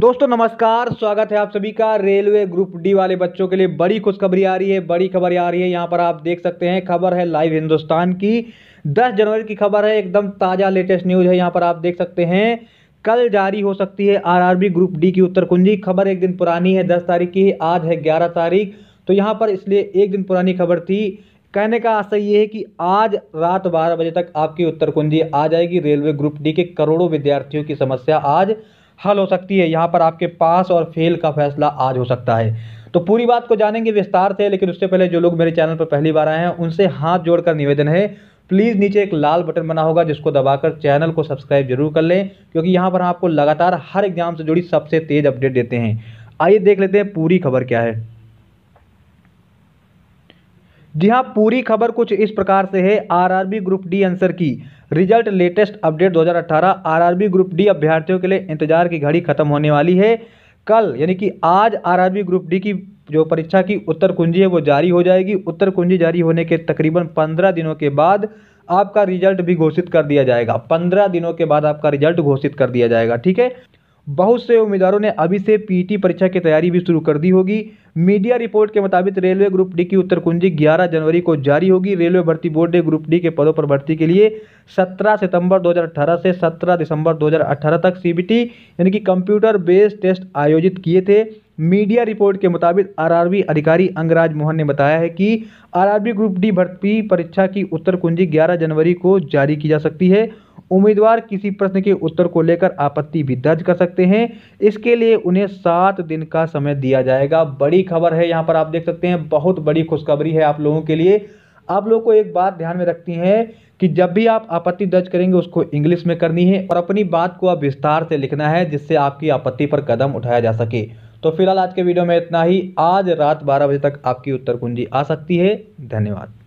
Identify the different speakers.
Speaker 1: दोस्तों नमस्कार स्वागत है आप सभी का रेलवे ग्रुप डी वाले बच्चों के लिए बड़ी खुशखबरी आ रही है बड़ी खबर आ रही है यहाँ पर आप देख सकते हैं खबर है लाइव हिंदुस्तान की 10 जनवरी की खबर है एकदम ताज़ा लेटेस्ट न्यूज़ है यहाँ पर आप देख सकते हैं कल जारी हो सकती है आरआरबी ग्रुप डी की उत्तर कुंजी खबर एक दिन पुरानी है दस तारीख की आज है ग्यारह तारीख तो यहाँ पर इसलिए एक दिन पुरानी खबर थी कहने का आशा ये है कि आज रात बारह बजे तक आपकी उत्तर कुंजी आ जाएगी रेलवे ग्रुप डी के करोड़ों विद्यार्थियों की समस्या आज हल हो सकती है यहाँ पर आपके पास और फेल का फैसला आज हो सकता है तो पूरी बात को जानेंगे विस्तार से लेकिन उससे पहले जो लोग मेरे चैनल पर पहली बार आए हैं उनसे हाथ जोड़कर निवेदन है प्लीज़ नीचे एक लाल बटन बना होगा जिसको दबाकर चैनल को सब्सक्राइब जरूर कर लें क्योंकि यहाँ पर आपको लगातार हर एग्जाम से जुड़ी सबसे तेज अपडेट देते हैं आइए देख लेते हैं पूरी खबर क्या है जी हाँ पूरी खबर कुछ इस प्रकार से है RRB group D answer key result latest update 2018 RRB group D अभ्यर्थियों के लिए इंतजार की घड़ी खत्म होने वाली है कल यानी कि आज आरआरबी ग्रुप डी की जो परीक्षा की उत्तर कुंजी है वो जारी हो जाएगी उत्तर कुंजी जारी होने के तकरीबन पंद्रह दिनों के बाद आपका रिजल्ट भी घोषित कर दिया जाएगा पंद्रह दिनों के बाद आपका रिजल्ट घोषित कर दिया जाएगा ठीक है बहुत से उम्मीदवारों ने अभी से पीटी परीक्षा की तैयारी भी शुरू कर दी होगी मीडिया रिपोर्ट के मुताबिक रेलवे ग्रुप डी की उत्तर कुंजी ग्यारह जनवरी को जारी होगी रेलवे भर्ती बोर्ड ने ग्रुप डी के पदों पर भर्ती के लिए 17 सितंबर 2018 से 17 दिसंबर 2018 तक सीबीटी यानी कि कंप्यूटर बेस्ड टेस्ट आयोजित किए थे मीडिया रिपोर्ट के मुताबिक आर अधिकारी अंगराज मोहन ने बताया है कि आर ग्रुप डी भर्ती परीक्षा की उत्तर कुंजी ग्यारह जनवरी को जारी की जा सकती है उम्मीदवार किसी प्रश्न के उत्तर को लेकर आपत्ति भी दर्ज कर सकते हैं इसके लिए उन्हें सात दिन का समय दिया जाएगा बड़ी खबर है यहाँ पर आप देख सकते हैं बहुत बड़ी खुशखबरी है आप लोगों के लिए आप लोगों को एक बात ध्यान में रखती है कि जब भी आप आपत्ति दर्ज करेंगे उसको इंग्लिश में करनी है और अपनी बात को आप विस्तार से लिखना है जिससे आपकी आपत्ति पर कदम उठाया जा सके तो फिलहाल आज के वीडियो में इतना ही आज रात 12 बजे तक आपकी उत्तर कुंजी आ सकती है धन्यवाद